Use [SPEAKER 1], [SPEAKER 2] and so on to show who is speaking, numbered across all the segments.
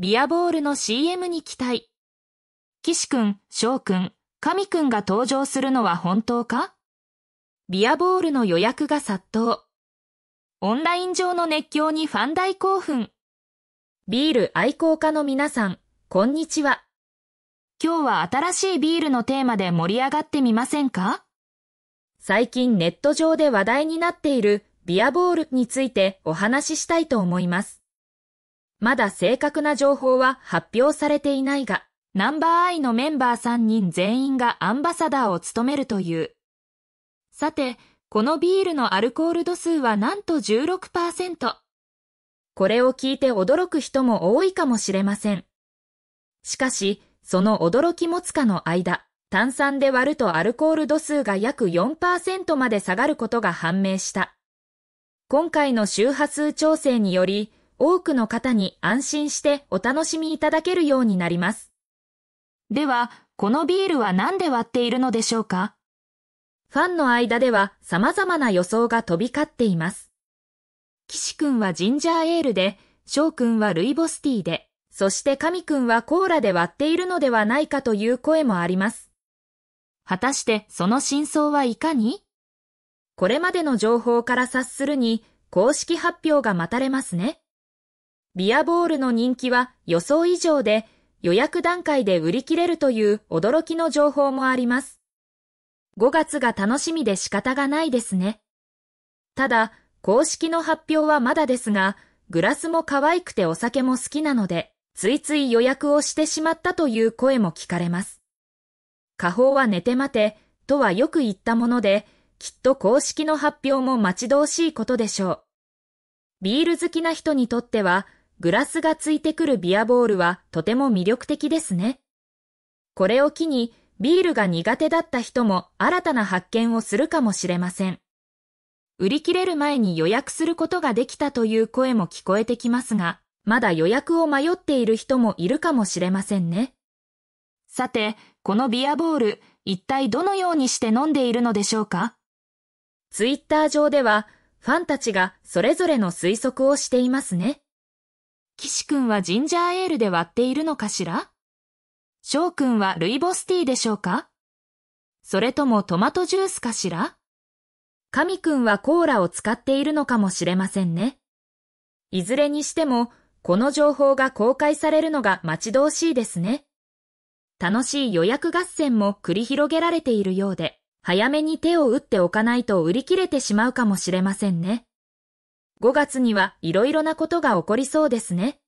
[SPEAKER 1] ビアボールの CM に期待。岸くん、翔くん、神くんが登場するのは本当かビアボールの予約が殺到。オンライン上の熱狂にファン大興奮。ビール愛好家の皆さん、こんにちは。今日は新しいビールのテーマで盛り上がってみませんか最近ネット上で話題になっているビアボールについてお話ししたいと思います。まだ正確な情報は発表されていないが、ナンバーアイのメンバー3人全員がアンバサダーを務めるという。さて、このビールのアルコール度数はなんと16%。これを聞いて驚く人も多いかもしれません。しかし、その驚きもつかの間、炭酸で割るとアルコール度数が約4%まで下がることが判明した。今回の周波数調整により、多くの方に安心してお楽しみいただけるようになります。では、このビールは何で割っているのでしょうかファンの間では様々な予想が飛び交っています。岸くんはジンジャーエールで、翔くんはルイボスティーで、そして神くんはコーラで割っているのではないかという声もあります。果たしてその真相はいかにこれまでの情報から察するに、公式発表が待たれますね。ビアボールの人気は予想以上で予約段階で売り切れるという驚きの情報もあります。5月が楽しみで仕方がないですね。ただ、公式の発表はまだですが、グラスも可愛くてお酒も好きなので、ついつい予約をしてしまったという声も聞かれます。下方は寝て待てとはよく言ったもので、きっと公式の発表も待ち遠しいことでしょう。ビール好きな人にとっては、グラスがついてくるビアボールはとても魅力的ですね。これを機にビールが苦手だった人も新たな発見をするかもしれません。売り切れる前に予約することができたという声も聞こえてきますが、まだ予約を迷っている人もいるかもしれませんね。さて、このビアボール、一体どのようにして飲んでいるのでしょうかツイッター上では、ファンたちがそれぞれの推測をしていますね。岸くんはジンジャーエールで割っているのかしら翔くんはルイボスティーでしょうかそれともトマトジュースかしら神くんはコーラを使っているのかもしれませんね。いずれにしても、この情報が公開されるのが待ち遠しいですね。楽しい予約合戦も繰り広げられているようで、早めに手を打っておかないと売り切れてしまうかもしれませんね。5月にはいろいろなことが起こりそうですね。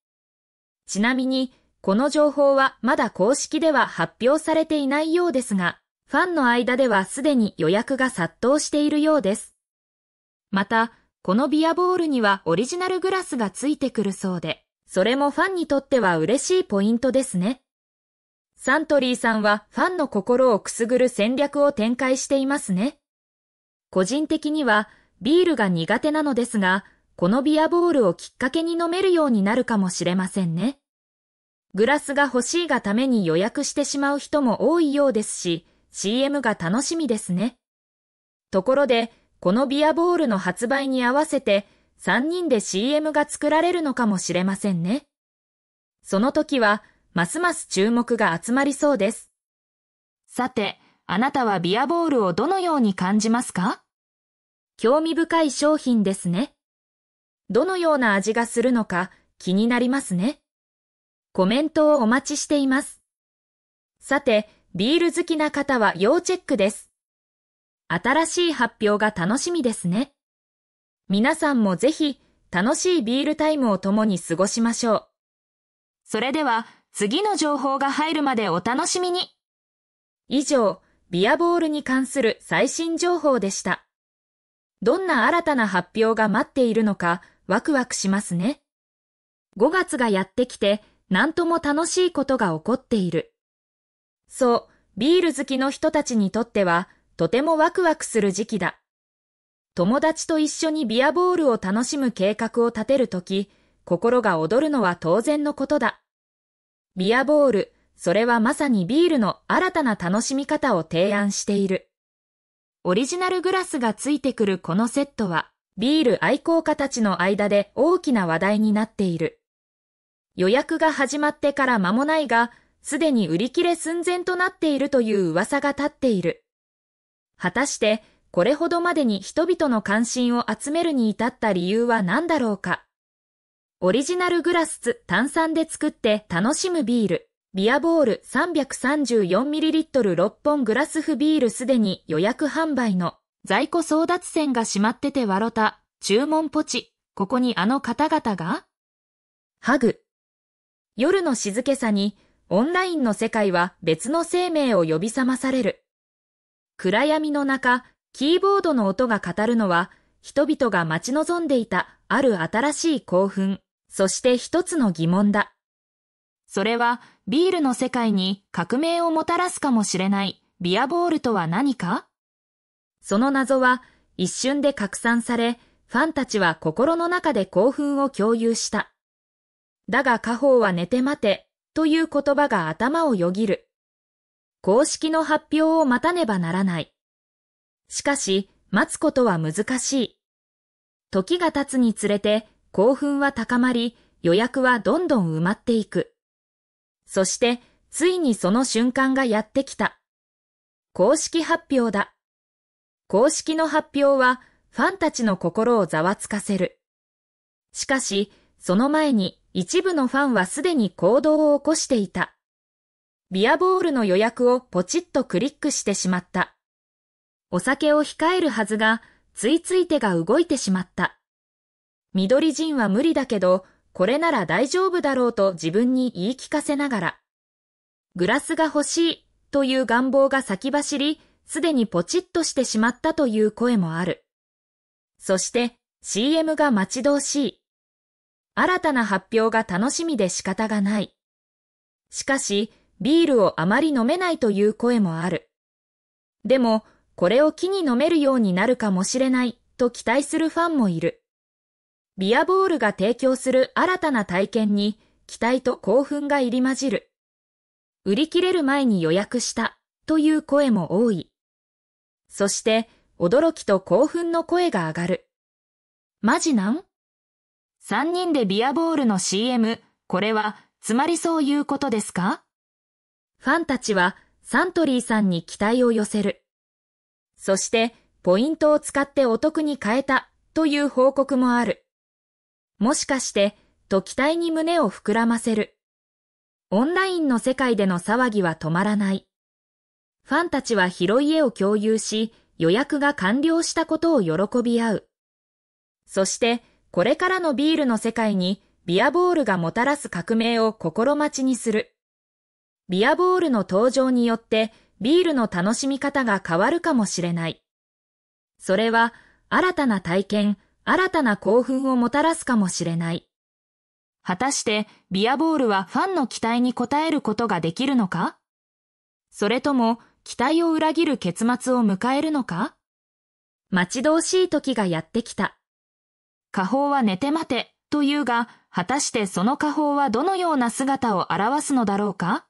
[SPEAKER 1] ちなみに、この情報はまだ公式では発表されていないようですが、ファンの間ではすでに予約が殺到しているようです。また、このビアボールにはオリジナルグラスがついてくるそうで、それもファンにとっては嬉しいポイントですね。サントリーさんはファンの心をくすぐる戦略を展開していますね。個人的にはビールが苦手なのですが、このビアボールをきっかけに飲めるようになるかもしれませんね。グラスが欲しいがために予約してしまう人も多いようですし、CM が楽しみですね。ところで、このビアボールの発売に合わせて、3人で CM が作られるのかもしれませんね。その時は、ますます注目が集まりそうです。さて、あなたはビアボールをどのように感じますか興味深い商品ですね。どのような味がするのか気になりますね。コメントをお待ちしています。さて、ビール好きな方は要チェックです。新しい発表が楽しみですね。皆さんもぜひ楽しいビールタイムを共に過ごしましょう。それでは次の情報が入るまでお楽しみに。以上、ビアボールに関する最新情報でした。どんな新たな発表が待っているのか、ワクワクしますね。5月がやってきて何とも楽しいことが起こっている。そう、ビール好きの人たちにとってはとてもワクワクする時期だ。友達と一緒にビアボールを楽しむ計画を立てるとき、心が躍るのは当然のことだ。ビアボール、それはまさにビールの新たな楽しみ方を提案している。オリジナルグラスがついてくるこのセットは、ビール愛好家たちの間で大きな話題になっている。予約が始まってから間もないが、すでに売り切れ寸前となっているという噂が立っている。果たして、これほどまでに人々の関心を集めるに至った理由は何だろうか。オリジナルグラス炭酸で作って楽しむビール。ビアボール 334ml6 本グラスフビールすでに予約販売の。在庫争奪戦がしまっててわろた、注文ポチ、ここにあの方々がハグ。夜の静けさに、オンラインの世界は別の生命を呼び覚まされる。暗闇の中、キーボードの音が語るのは、人々が待ち望んでいたある新しい興奮、そして一つの疑問だ。それは、ビールの世界に革命をもたらすかもしれない、ビアボールとは何かその謎は一瞬で拡散され、ファンたちは心の中で興奮を共有した。だが家宝は寝て待てという言葉が頭をよぎる。公式の発表を待たねばならない。しかし、待つことは難しい。時が経つにつれて興奮は高まり、予約はどんどん埋まっていく。そして、ついにその瞬間がやってきた。公式発表だ。公式の発表はファンたちの心をざわつかせる。しかし、その前に一部のファンはすでに行動を起こしていた。ビアボールの予約をポチッとクリックしてしまった。お酒を控えるはずが、ついつい手が動いてしまった。緑人は無理だけど、これなら大丈夫だろうと自分に言い聞かせながら、グラスが欲しいという願望が先走り、すでにポチッとしてしまったという声もある。そして CM が待ち遠しい。新たな発表が楽しみで仕方がない。しかし、ビールをあまり飲めないという声もある。でも、これを機に飲めるようになるかもしれないと期待するファンもいる。ビアボールが提供する新たな体験に期待と興奮が入り混じる。売り切れる前に予約したという声も多い。そして、驚きと興奮の声が上がる。マジなん三人でビアボールの CM、これは、つまりそういうことですかファンたちは、サントリーさんに期待を寄せる。そして、ポイントを使ってお得に買えた、という報告もある。もしかして、と期待に胸を膨らませる。オンラインの世界での騒ぎは止まらない。ファンたちは広い絵を共有し、予約が完了したことを喜び合う。そして、これからのビールの世界に、ビアボールがもたらす革命を心待ちにする。ビアボールの登場によって、ビールの楽しみ方が変わるかもしれない。それは、新たな体験、新たな興奮をもたらすかもしれない。果たして、ビアボールはファンの期待に応えることができるのかそれとも、期待を裏切る結末を迎えるのか待ち遠しい時がやってきた。下方は寝て待てというが、果たしてその下方はどのような姿を表すのだろうか